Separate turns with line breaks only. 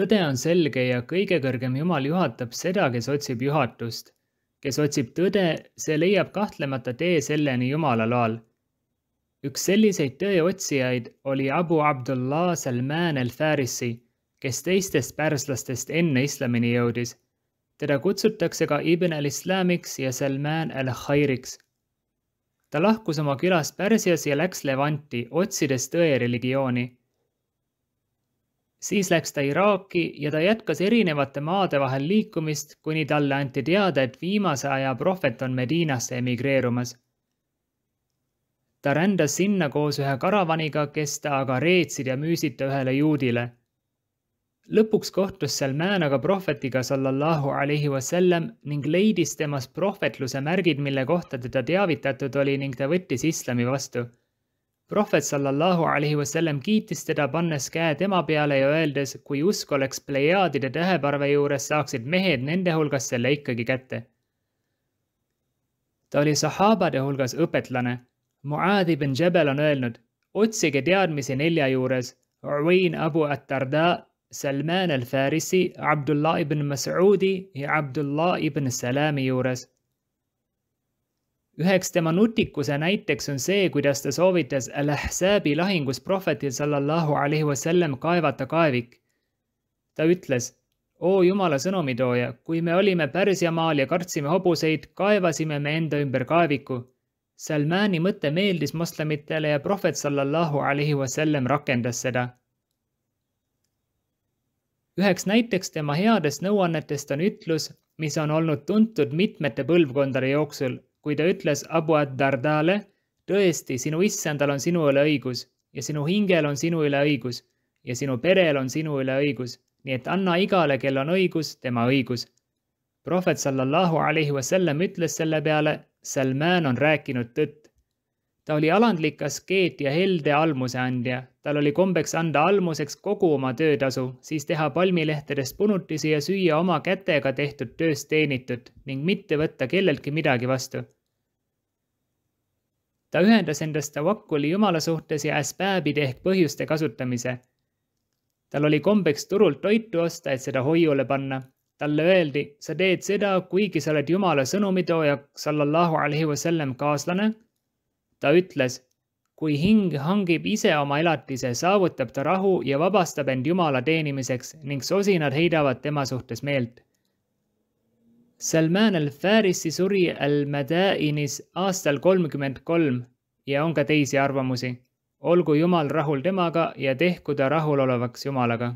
tõde on selge ja kõige kõrgem Jumal juhatab seda, kes otsib juhatust. kes otsib tõde, see leiab kahtlemata tee selleni Jumala loal. üks selliseid tõe otsijaid oli Abu Abdullah Salman el-Farisi, kes teistest pärslastest enne islamini jõudis. teda kutsutakse ka Ibn al-Islamiks ja Salman al-Khairiks. ta lahkus oma külast Pärsias ja läks Levanti, otsides tõe religiooni siis läks ta Iraaki ja ta jätkas erinevate maade vahel liikumist, kuni talle anti teada, et viimase aja prohvet on Medinasse emigreerumas. ta rändas sinna koos ühe karavaniga, kes ta aga reetsid ja müüsid ta ühele juudile. lõpuks kohtus seal määnaga prohvetiga sallallahu alaihi wasallam ning leidis temas prohvetluse märgid, mille kohta teda teavitatud oli ning ta võttis islami vastu prohvet sallallahu alaihi wasallam kiitis teda, pannes käe tema peale ja öeldes, kui usk oleks plejaadide täheparve juures, saaksid mehed nende hulgas selle ikkagi kätte. ta oli sahaabade hulgas õpetlane. Muad ibn Jebel on öelnud, otsige teadmisi nelja juures. Uin Abu At-Tarda, Salman al-Farisi, Abdullah ibn Mas'udi ja Abdullah ibn Salami juures üheks tema nutikuse näiteks on see, kuidas ta soovitas Al-Ahsabi lahingus prohvetil sallallahu alaihi wasallam kaevata kaevik. ta ütles, oo Jumala sõnumitooja, kui me olime Pärsiamaal ja kartsime hobuseid, kaevasime me enda ümber kaeviku. Salmani mõte meeldis moslemitele ja prohvet sallallahu alaihi wasallam rakendas seda. üheks näiteks tema headest nõuannetest on ütlus, mis on olnud tuntud mitmete põlvkondade jooksul kui ta ütles Abu ad-Dardale, tõesti, sinu issandal on sinu üle õigus ja sinu hingel on sinu üle õigus ja sinu perel on sinu üle õigus, nii et anna igale, kel on õigus, tema õigus. prohvet sallallahu alaihi wasallam ütles selle peale, Salman on rääkinud tõtt. ta oli alandlik askeet ja helde almuseandja tal oli kombeks anda almuseks kogu oma töötasu, siis teha palmilehtedest punutisi ja süüa oma kätega tehtud tööst teenitut ning mitte võtta kelleltki midagi vastu. ta ühendas endast Tawakuli jumala suhtes ja äspäebide ehk põhjuste kasutamise. tal oli kombeks turult toitu osta, et seda hoiule panna. talle öeldi, sa teed seda, kuigi sa oled jumala sõnumitooja sallallahu alaihi wasallam kaaslane. ta ütles kui hing hangib ise oma elatise, saavutab ta rahu ja vabastab end Jumala teenimiseks ning sosinad heidavad tema suhtes meelt. Salman al-Farisi suri al-Madainis aastal kolmkümmend kolm ja on ka teisi arvamusi. olgu Jumal rahul temaga ja tehku ta rahulolevaks Jumalaga